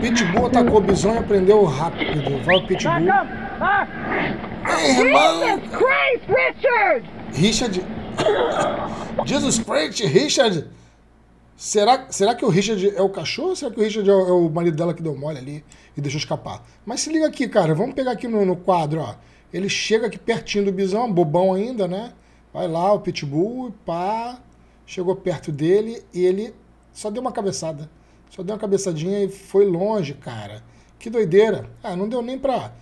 Pitbull atacou bisonho e aprendeu rápido. Vai o Pitbull. Ei, irmão! Jesus Christ, Richard! Richard. Jesus Christ, Richard! Será, será que o Richard é o cachorro ou será que o Richard é o, é o, marido dela que deu mole ali e deixou escapar? Mas se liga aqui, cara. Vamos pegar aqui no, no quadro, ó. Ele chega aqui pertinho do bisão, é bobão ainda, né? Vai lá, o Pitbull, pá. Chegou perto dele e ele só deu uma cabeçada. Só deu uma cabeçadinha e foi longe, cara. Que doideira. Ah, não deu nem pra.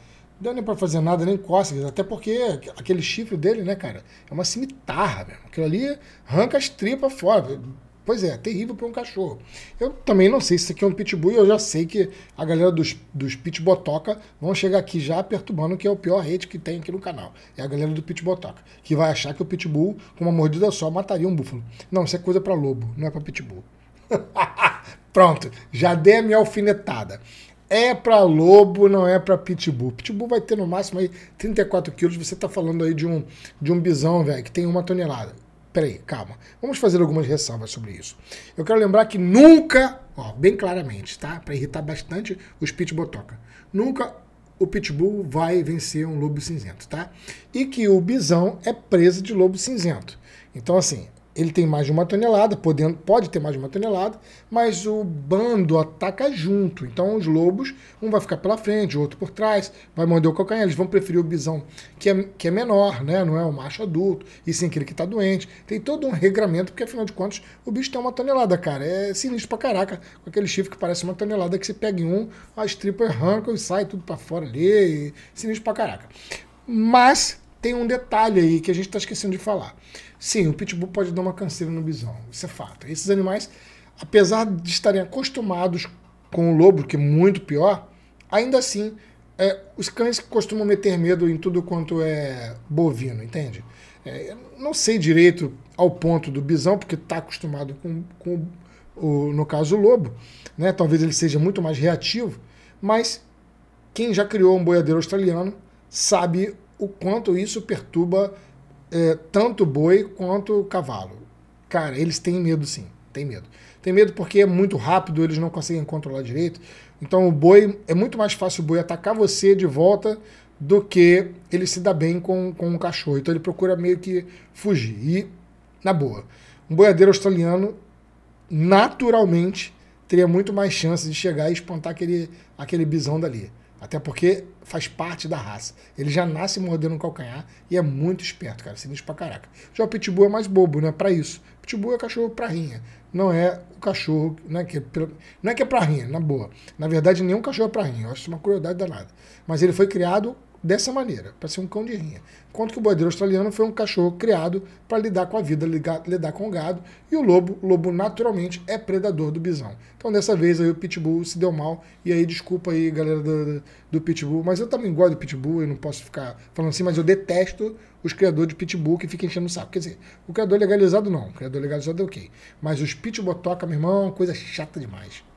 Deu nem pra fazer nada, nem cócegas. Até porque aquele chifre dele, né, cara? É uma cimitarra, mesmo. Aquilo ali arranca as tripas fora. Pois é, é terrível para um cachorro. Eu também não sei se isso aqui é um pitbull e eu já sei que a galera dos, dos pitbotoca vão chegar aqui já perturbando que é o pior hate que tem aqui no canal. É a galera do pitbotoca, que vai achar que o pitbull com uma mordida só mataria um búfalo. Não, isso é coisa para lobo, não é para pitbull. Pronto, já dei a minha alfinetada. É para lobo, não é para pitbull. Pitbull vai ter no máximo aí 34 quilos. Você está falando aí de um, de um bisão, velho, que tem uma tonelada. Peraí, calma. Vamos fazer algumas ressalvas sobre isso. Eu quero lembrar que nunca, ó, bem claramente, tá? Para irritar bastante os pitbull toca. Nunca o pitbull vai vencer um lobo cinzento, tá? E que o bisão é presa de lobo cinzento. Então, assim, ele tem mais de uma tonelada, podendo, pode ter mais de uma tonelada, mas o bando ataca junto. Então os lobos, um vai ficar pela frente, o outro por trás, vai morder o calcanhar. Eles vão preferir o bisão, que é, que é menor, né? não é o macho adulto, e sim aquele que está doente. Tem todo um regramento, porque afinal de contas o bicho tem uma tonelada, cara. É sinistro pra caraca, com aquele chifre que parece uma tonelada, que você pega em um, as tripas arrancam e sai tudo para fora ali. E... Sinistro pra caraca. Mas tem um detalhe aí que a gente está esquecendo de falar. Sim, o pitbull pode dar uma canseira no bisão, isso é fato. Esses animais, apesar de estarem acostumados com o lobo, que é muito pior, ainda assim, é, os cães costumam meter medo em tudo quanto é bovino, entende? É, não sei direito ao ponto do bisão, porque está acostumado com, com o, no caso, o lobo. Né? Talvez ele seja muito mais reativo, mas quem já criou um boiadeiro australiano sabe o quanto isso perturba é, tanto o boi quanto o cavalo. Cara, eles têm medo sim, têm medo. Tem medo porque é muito rápido, eles não conseguem controlar direito. Então o boi, é muito mais fácil o boi atacar você de volta do que ele se dá bem com, com um cachorro. Então ele procura meio que fugir. E, na boa, um boiadeiro australiano naturalmente teria muito mais chance de chegar e espantar aquele, aquele bisão dali. Até porque faz parte da raça. Ele já nasce mordendo um calcanhar e é muito esperto, cara. Sinistro pra caraca. Já o Pitbull é mais bobo, né? Pra isso. Pitbull é cachorro pra rinha. Não é o cachorro. Né, que, é não é que é pra rinha, na boa. Na verdade, nenhum é cachorro é pra rinha. Eu acho isso uma crueldade danada. Mas ele foi criado dessa maneira, para ser um cão de rinha. Enquanto que o boiadeiro australiano foi um cachorro criado para lidar com a vida, ligar, lidar com o gado, e o lobo, o lobo naturalmente é predador do bisão. Então dessa vez aí o pitbull se deu mal, e aí desculpa aí galera do, do pitbull, mas eu também gosto do pitbull, eu não posso ficar falando assim, mas eu detesto os criadores de pitbull que ficam enchendo o saco. Quer dizer, o criador legalizado não, o criador legalizado é ok, mas os pitbull toca, meu irmão, coisa chata demais.